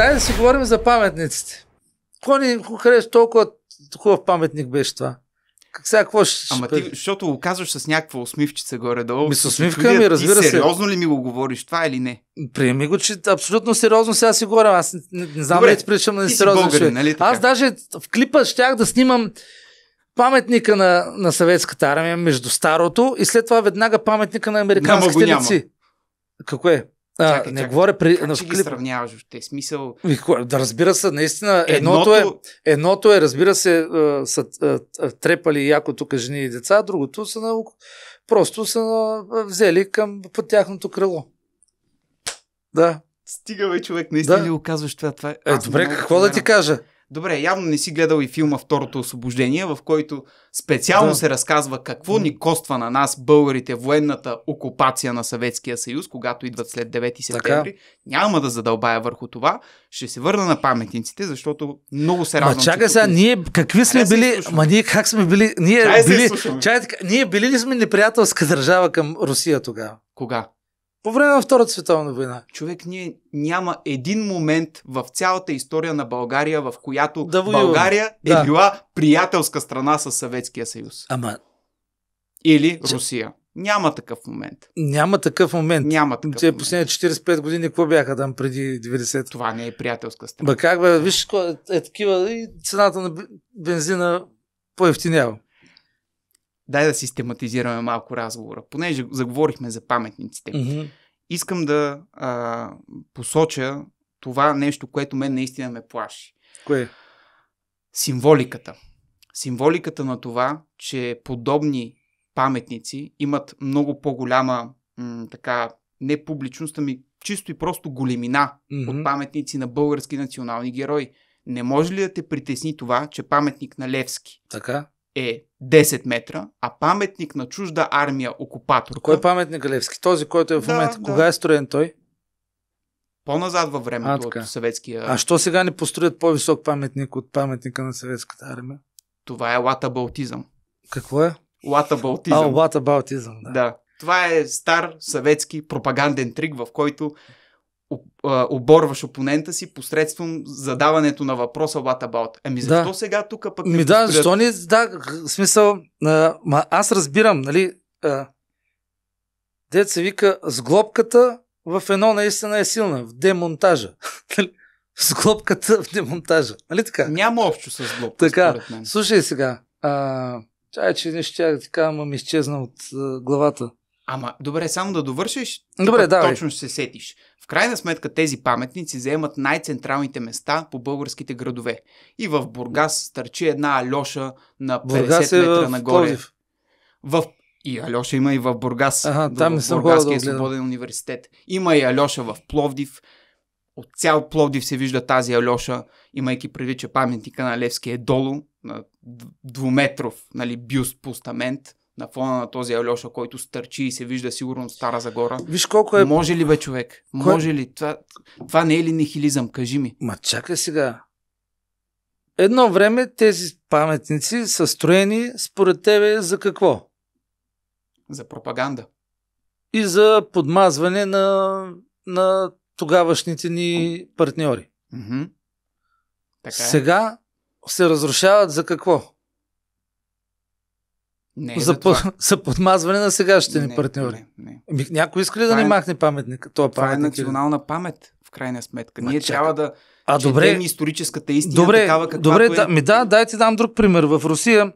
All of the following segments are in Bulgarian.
Дай да си говорим за паметниците. Кой ни хареса толкова хубав паметник беше това? Как сега какво ще... Ама ти, защото го казваш с някаква усмивчица горе-долу. Ми с усмивка ми, разбира се. Сериозно ли ми го говориш това или не? Приеми го, че абсолютно сериозно сега си говоря. Аз не, не, не знам Добре, ли ти причам на несериозно. Българин, нали, така? Аз даже в клипа щях да снимам паметника на, на съветската армия между старото и след това веднага паметника на американските лици. Какво е? А, чакай, не чакай, говоря при... Как ще ги сравняваш въобще? Смисъл... Да, разбира се, наистина, едното, е- едното е, едното е разбира се, а, са а, трепали яко тук жени и деца, другото са на... просто са на... взели към под тяхното крило. Да. Стига, бе, човек, наистина да. ли оказваш това? това... Е, е добре, какво да ти кажа? Добре, явно не си гледал и филма Второто освобождение, в който специално да. се разказва какво ни коства на нас, българите, военната окупация на Съветския съюз, когато идват след 9 септември. Така. Няма да задълбая върху това. Ще се върна на паметниците, защото много се радвам. чакай сега, тук... Е. ние какви сме били, ма ние как сме били, ние, Чай били, Чай, така, ние били ли сме неприятелска държава към Русия тогава? Кога? По време на Втората световна война. Човек, ние няма един момент в цялата история на България, в която да България е да. била приятелска страна с Съветския съюз. Ама. Или Русия. Няма такъв момент. Няма такъв момент. Няма такъв Те последните 45 години какво бяха там преди 90 Това не е приятелска страна. Ба как бе, виж, е, е такива и цената на бензина по-ефтинява дай да систематизираме малко разговора, понеже заговорихме за паметниците. Mm-hmm. Искам да а, посоча това нещо, което мен наистина ме плаши. Кое? Символиката. Символиката на това, че подобни паметници имат много по-голяма м, така не публичност, ами чисто и просто големина mm-hmm. от паметници на български национални герои. Не може ли да те притесни това, че паметник на Левски така? е 10 метра, а паметник на чужда армия окупатор. Кой е паметник Левски? Този, който е в момента. Да. Кога е строен той? По-назад във времето а, от съветския... А що сега не построят по-висок паметник от паметника на съветската армия? Това е латабалтизъм. Какво е? Латабалтизъм. А, латабалтизъм, да. да. Това е стар съветски пропаганден трик, в който оборваш опонента си посредством задаването на въпроса what about. Ами защо да. сега тук пък не Ми да, защо не, да, смисъл, а, ма аз разбирам, нали, а, дет се вика, сглобката в едно наистина е силна, в демонтажа. Нали, сглобката в демонтажа, нали така? Няма общо с сглобката, Така, слушай сега, а, чай, че не ще ти кажа, ми изчезна от а, главата. Ама, добре, само да довършиш, добре, да, точно ще се сетиш. В крайна сметка тези паметници заемат най-централните места по българските градове. И в Бургас стърчи една альоша на 50 Бургас е метра е в нагоре. В и Альоша има и в Бургас. Ага, там в Бургаския да свободен университет. Има и Альоша в Пловдив. От цял Пловдив се вижда тази Альоша, имайки предвид, че паметника на Левски е долу, на двуметров нали, бюст, постамент на фона на този Алеша, който стърчи и се вижда сигурно от Стара Загора. Виж колко е... Може ли бе човек? Кой... Може ли? Това, това не е ли нихилизъм? Кажи ми. Ма чакай сега. Едно време тези паметници са строени според тебе за какво? За пропаганда. И за подмазване на, на тогавашните ни партньори. Mm-hmm. Така е. Сега се разрушават за какво? Не е за, за, по, за подмазване на сегашните ни партньори. Не, не. някой иска ли да ни е- махне паметника? Това, това е паметник, е национална памет, в крайна сметка. Ма, Ние чак. трябва да а, добре, историческата истина добре, такава каквато добре, е. Да, ми да, дайте дам друг пример. В Русия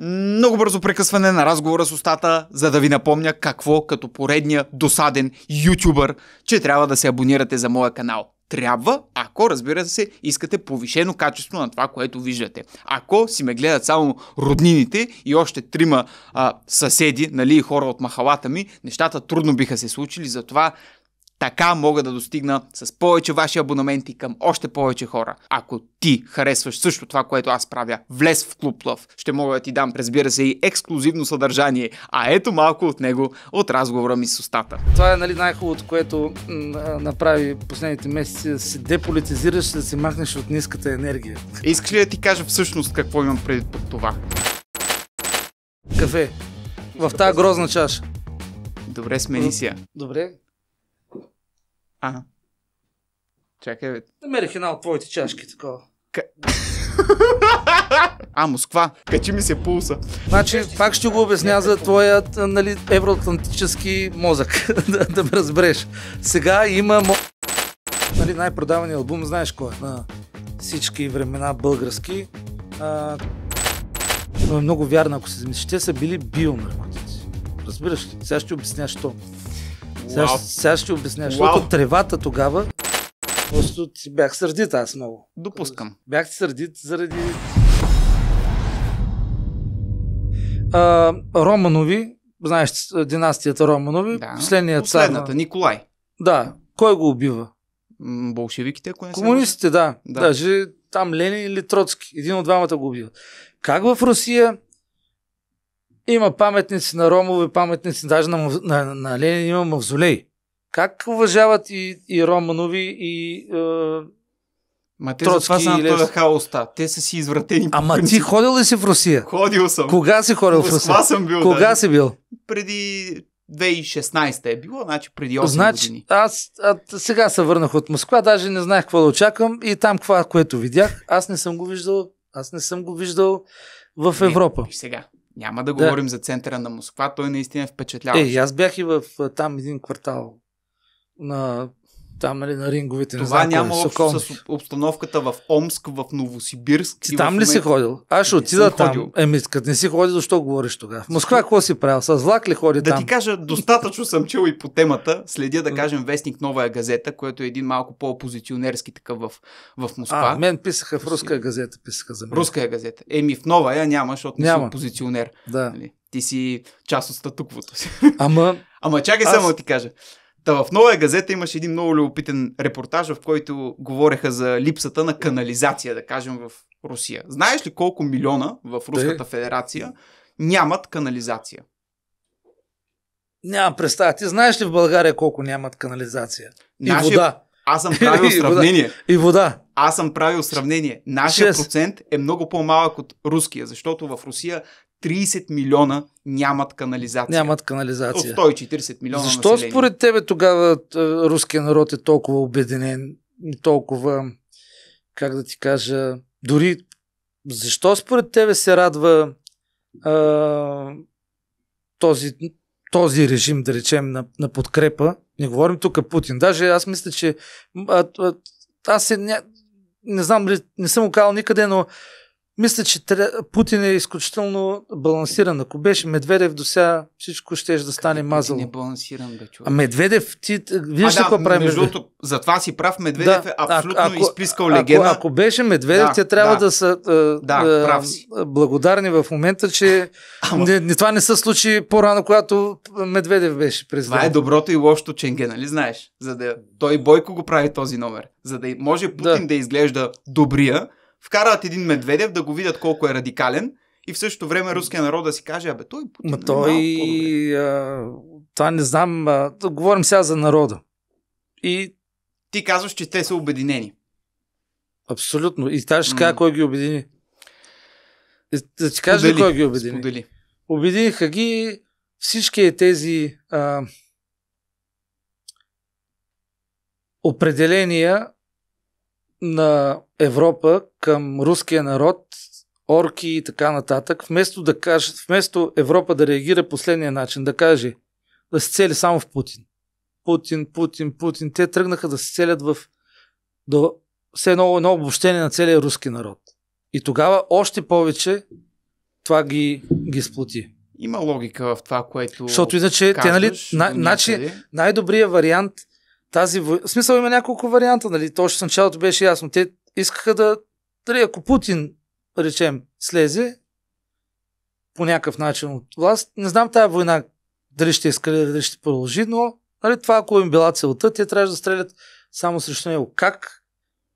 много бързо прекъсване на разговора с устата, за да ви напомня какво като поредния досаден ютубър, че трябва да се абонирате за моя канал трябва, ако, разбира се, искате повишено качество на това, което виждате. Ако си ме гледат само роднините и още трима а, съседи, нали, хора от махалата ми, нещата трудно биха се случили, затова така мога да достигна с повече ваши абонаменти към още повече хора. Ако ти харесваш също това, което аз правя, влез в Клуб Лъв. Ще мога да ти дам, разбира се, и ексклюзивно съдържание. А ето малко от него от разговора ми с устата. Това е нали, най-хубавото, което направи последните месеци, да се деполитизираш, да се махнеш от ниската енергия. Искаш ли да ти кажа всъщност какво имам преди под това? Кафе. В тази грозна чаша. Добре, смени си я. Добре. А. Чакай, бе. Намерих една от твоите чашки, такова. К... А, Москва. Качи ми се пулса. Значи, пак ще го обясня за твоят нали, евроатлантически мозък. да, да ме разбереш. Сега има... Нали, най-продавания албум, знаеш кой е? На всички времена български. А... Но е много вярно, ако се замислиш, те са били бионаркотици. Разбираш ли? Сега ще обясня, що. Сега, сега ще обясня, защото тревата тогава Просто ти бях сърдит аз много. Допускам. Бях сърдит заради... А, Романови, знаеш династията Романови, да. последният цар. Последната, Николай. Да. Кой го убива? Болшевиките, ако не Комунистите, да. да. Даже там Лени или Троцки. Един от двамата го убива. Как в Русия има паметници на ромове, паметници даже на, на, на Ленин има мавзолей. Как уважават и, и романови, и е, Ма те Троцки това са хаоста. Те са си извратени. Ама ти ходил ли си в Русия? Ходил съм. Кога си ходил в, в Русия? съм бил. Кога даже? си бил? Преди 2016 е било, значи преди 8 значи, години. Аз а, сега се върнах от Москва, даже не знаех какво да очаквам и там това, което видях, аз не съм го виждал. Аз не съм го виждал в ами, Европа. Не, сега. Няма да, да говорим за центъра на Москва, той наистина е впечатляващ. Е, аз бях и в там един квартал на там или нали, на ринговите. Това не знам, няма общо с обстановката в Омск, в Новосибирск. Ти там момент... ли си ходил? Аз ще отида там. Еми, като не си ходил, защо говориш тогава? В Москва какво си правил? С влак ли ходи да там? Да ти кажа, достатъчно съм чул и по темата. Следя, да кажем, вестник Новая газета, което е един малко по-опозиционерски такъв в, в Москва. А, мен писаха в руска газета, писаха за мен. Руска е газета. Еми, в нова я няма, защото няма. не си опозиционер. Да. Нали? Ти си част от статуквото си. Ама... Ама чакай аз... само да ти кажа. Та в новая газета имаше един много любопитен репортаж, в който говореха за липсата на канализация, да кажем, в Русия. Знаеш ли колко милиона в Руската федерация нямат канализация? Нямам представа. Ти знаеш ли в България колко нямат канализация? И Наши... вода. Аз съм правил сравнение. И вода. Аз съм правил сравнение. Нашия 6. процент е много по-малък от руския, защото в Русия 30 милиона нямат канализация. Нямат канализация. От 140 милиона Защо население. според тебе тогава е, руският народ е толкова обеденен, толкова, как да ти кажа, дори защо според тебе се радва а, е, този, този режим, да речем, на, на подкрепа? Не говорим тук Путин. Даже аз мисля, че а, а, аз е, не, не знам, не съм го казал никъде, но мисля, че тря... Путин е изключително балансиран. Ако беше Медведев до сега, всичко ще да стане е мазало. Не балансиран, бе, човек. А Медведев, ти виж какво да, прави между другото, това си прав, Медведев да, е абсолютно ако, изплискал легенда. Ако, ако беше Медведев, да, те трябва да, да са а, да, прав си. благодарни в момента, че Ама... не, не, това не се случи по-рано, когато Медведев беше през Това е доброто и лошото Ченге, нали знаеш? За да... Той Бойко го прави този номер. За да може Путин да, да изглежда добрия, вкарат един Медведев да го видят колко е радикален и в същото време руския народ да си каже, абе той Путин Ма е той, е а, това не знам, а, да говорим сега за народа. И ти казваш, че те са обединени. Абсолютно. И тази ще кажа, кой ги обедини. Е, да ти кажа ли кой ги обедини? Сподели. Обединиха ги всички тези а, определения на Европа към руския народ, орки и така нататък, вместо, да каже, вместо Европа да реагира последния начин, да каже да се цели само в Путин. Путин, Путин, Путин. Те тръгнаха да се целят в до все едно, едно обобщение на целия руски народ. И тогава още повече това ги, ги сплоти. Има логика в това, което. Защото иначе, казваш, те, нали, на, начин, най-добрият вариант – тази война... смисъл има няколко варианта, нали? Точно в началото беше ясно. Те искаха да... Дали, ако Путин, речем, слезе по някакъв начин от власт, не знам тая война дали ще ескалира, дали ще продължи, но нали, това ако им била целта, те трябваше да стрелят само срещу него. Как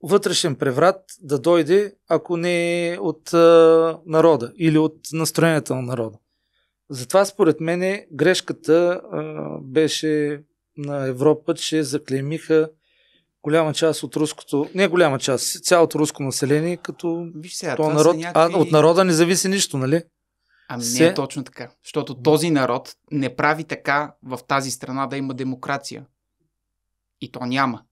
вътрешен преврат да дойде, ако не е от а, народа или от настроението на народа? Затова според мен грешката а, беше на Европа, че заклемиха голяма част от руското, не голяма част, цялото руско население, като Виж сега, това народ, някакви... а, от народа не зависи нищо, нали? Ами се... не е точно така, защото този народ не прави така в тази страна да има демокрация. И то няма.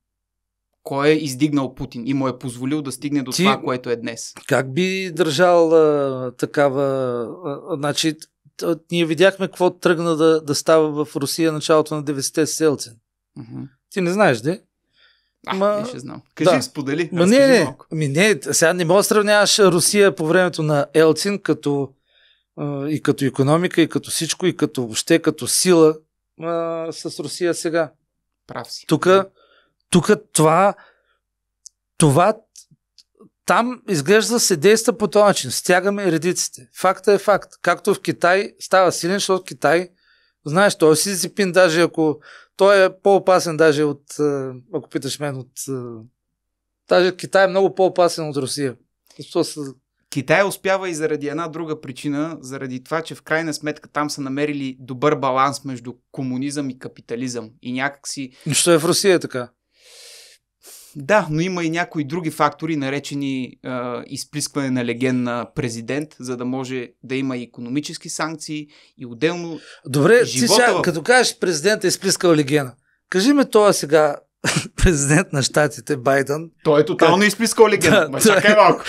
Кой е издигнал Путин и му е позволил да стигне до Ти... това, което е днес? Как би държал а, такава... А, значи, ние видяхме какво тръгна да, да става в Русия началото на 90-те с Елцин. Mm-hmm. Ти не знаеш, де? А, Ма... не ще знам. Кажи, да. сподели. Ма не, не, Ми не, сега не мога да сравняваш Русия по времето на Елцин като и като економика, и като всичко, и като въобще като сила а, с Русия сега. Прав си. Тук, тук това, това там изглежда се действа по този начин. Стягаме редиците. Факта е факт. Както в Китай става силен, защото Китай, знаеш, той е си зипин, даже ако той е по-опасен даже от, е, ако питаш мен, от... Е, даже Китай е много по-опасен от Русия. Китай успява и заради една друга причина, заради това, че в крайна сметка там са намерили добър баланс между комунизъм и капитализъм. И някакси. Нищо е в Русия така. Да, но има и някои други фактори, наречени а, изплискване на леген на президент, за да може да има и економически санкции и отделно. Добре, живота... ти сега, като кажеш президент е изплискал легена, кажи ми това сега президент на щатите Байден. Той е тотално как... изплискал легена. Да, Ма, е чакай малко.